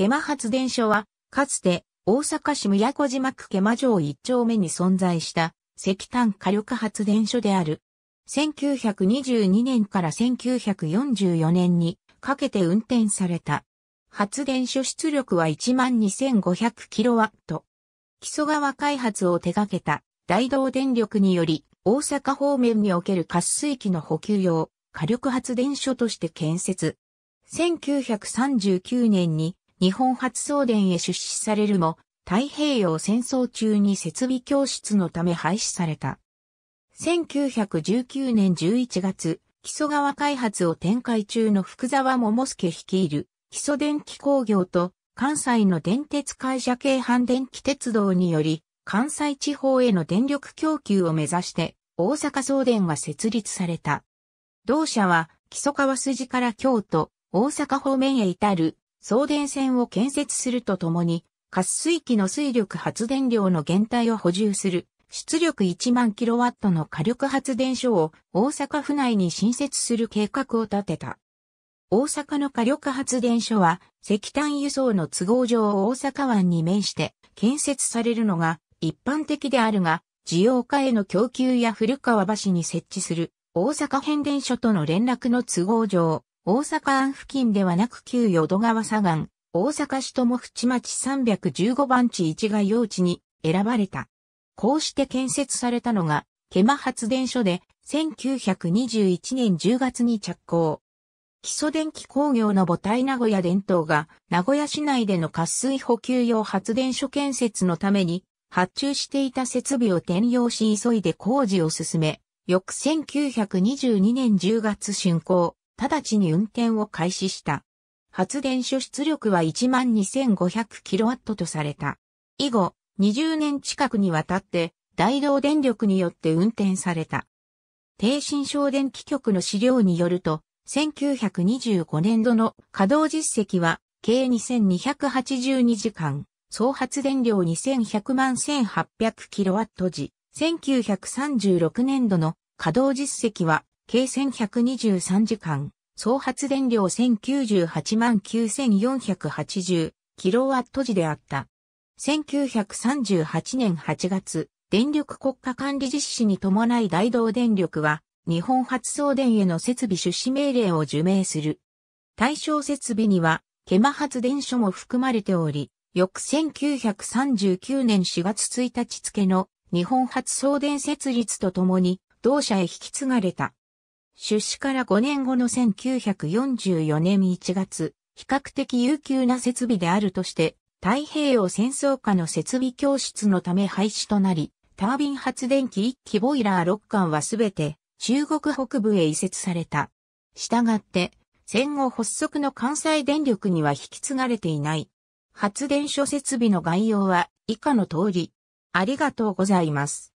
ケ馬発電所は、かつて大阪市宮古島区ケ馬城一丁目に存在した石炭火力発電所である。1922年から1944年にかけて運転された。発電所出力は 12,500kW。木曽川開発を手掛けた大道電力により大阪方面における滑水器の補給用火力発電所として建設。1939年に日本初送電へ出資されるも、太平洋戦争中に設備教室のため廃止された。1919年11月、木曽川開発を展開中の福沢桃介率いる木曽電気工業と関西の電鉄会社系半電気鉄道により関西地方への電力供給を目指して大阪送電が設立された。同社は木曽川筋から京都、大阪方面へ至る送電線を建設するとともに、滑水器の水力発電量の減退を補充する、出力1万キロワットの火力発電所を大阪府内に新設する計画を立てた。大阪の火力発電所は石炭輸送の都合上大阪湾に面して建設されるのが一般的であるが、需要家への供給や古川橋に設置する大阪変電所との連絡の都合上、大阪湾付近ではなく旧淀川左岸、大阪市友淵町315番地1が用地に選ばれた。こうして建設されたのが、ケマ発電所で1921年10月に着工。基礎電気工業の母体名古屋電灯が名古屋市内での渇水補給用発電所建設のために発注していた設備を転用し急いで工事を進め、翌1922年10月竣工。直ちに運転を開始した。発電所出力は 12,500kW とされた。以後、20年近くにわたって大道電力によって運転された。低新省電気局の資料によると、1925年度の稼働実績は、計2282時間、総発電量2100万 1800kW 時、1936年度の稼働実績は計1123時間、総発電量1098万9480キロワット時であった。1938年8月、電力国家管理実施に伴い大同電力は、日本発送電への設備出資命令を受命する。対象設備には、ケマ発電所も含まれており、翌1939年4月1日付の日本発送電設立とともに、同社へ引き継がれた。出資から5年後の1944年1月、比較的悠久な設備であるとして、太平洋戦争下の設備教室のため廃止となり、タービン発電機1機ボイラー6巻はすべて中国北部へ移設された。したがって、戦後発足の関西電力には引き継がれていない。発電所設備の概要は以下の通り。ありがとうございます。